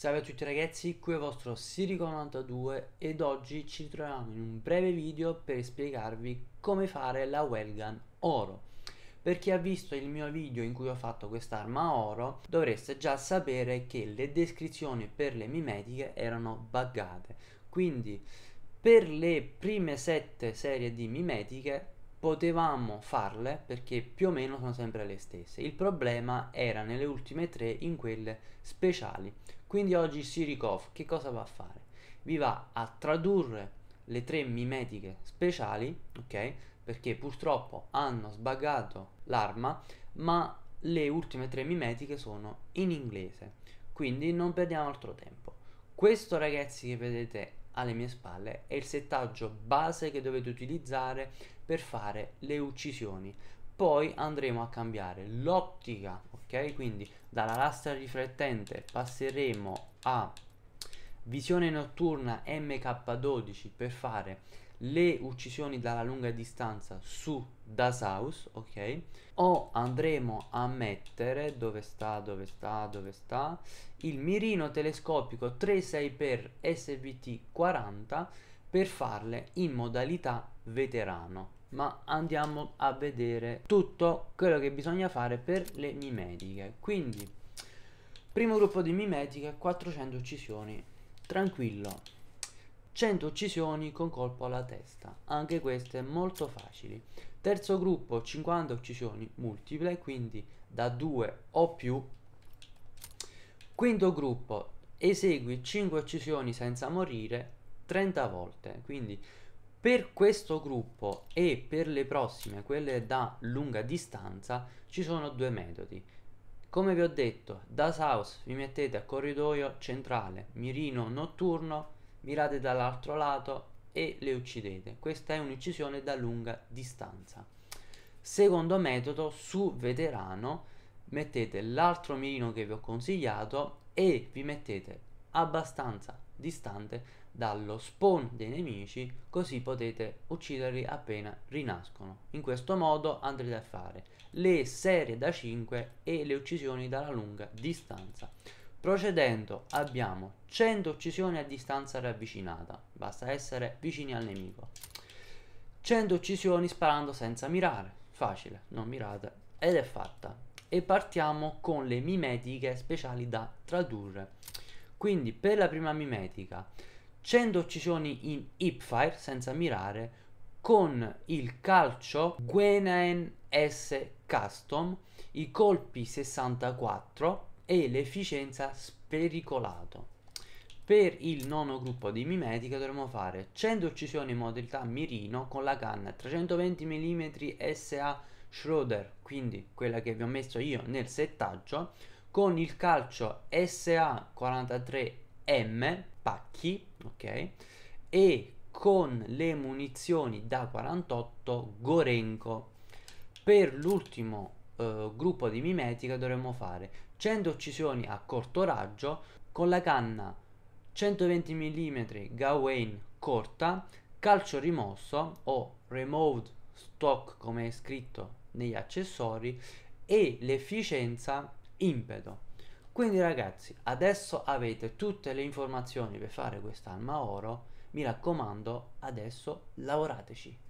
Salve a tutti ragazzi, qui è il vostro Sirico92 ed oggi ci ritroviamo in un breve video per spiegarvi come fare la wellgun oro. Per chi ha visto il mio video in cui ho fatto quest'arma oro dovreste già sapere che le descrizioni per le mimetiche erano buggate, quindi per le prime 7 serie di mimetiche potevamo farle perché più o meno sono sempre le stesse. Il problema era nelle ultime tre in quelle speciali. Quindi oggi Sirikov che cosa va a fare? Vi va a tradurre le tre mimetiche speciali, ok? Perché purtroppo hanno sbagato l'arma, ma le ultime tre mimetiche sono in inglese. Quindi non perdiamo altro tempo. Questo ragazzi che vedete alle mie spalle è il settaggio base che dovete utilizzare per fare le uccisioni poi andremo a cambiare l'ottica ok quindi dalla lastra riflettente passeremo a visione notturna mk12 per fare le uccisioni dalla lunga distanza su Dasaus, ok? O andremo a mettere, dove sta, dove sta, dove sta, il mirino telescopico 36x SVT40 per farle in modalità veterano. Ma andiamo a vedere tutto quello che bisogna fare per le mimetiche. Quindi, primo gruppo di mimetiche, 400 uccisioni, tranquillo 100 uccisioni con colpo alla testa, anche queste molto facili. Terzo gruppo 50 uccisioni multiple, quindi da 2 o più. Quinto gruppo esegui 5 uccisioni senza morire 30 volte, quindi per questo gruppo e per le prossime, quelle da lunga distanza, ci sono due metodi. Come vi ho detto, da South vi mettete a corridoio centrale, mirino notturno, mirate dall'altro lato e le uccidete. Questa è un'uccisione da lunga distanza. Secondo metodo, su veterano mettete l'altro mirino che vi ho consigliato e vi mettete abbastanza distante dallo spawn dei nemici così potete ucciderli appena rinascono. In questo modo andrete a fare le serie da 5 e le uccisioni dalla lunga distanza. Procedendo abbiamo 100 uccisioni a distanza ravvicinata, basta essere vicini al nemico. 100 uccisioni sparando senza mirare, facile, non mirate, ed è fatta. E partiamo con le mimetiche speciali da tradurre. Quindi per la prima mimetica, 100 uccisioni in hipfire senza mirare con il calcio Gwenaen S Custom, i colpi 64 e l'efficienza spericolato. Per il nono gruppo di mimetica dovremo fare 100 uccisioni in modalità mirino con la canna 320 mm SA Schroeder, quindi quella che vi ho messo io nel settaggio, con il calcio SA43M pacchi, ok? E con le munizioni da 48 Gorenko. Per l'ultimo eh, gruppo di mimetica dovremmo fare 100 uccisioni a corto raggio con la canna 120 mm Gawain corta, calcio rimosso o removed stock come è scritto negli accessori e l'efficienza impeto. Quindi ragazzi, adesso avete tutte le informazioni per fare quest'arma oro, mi raccomando, adesso lavorateci.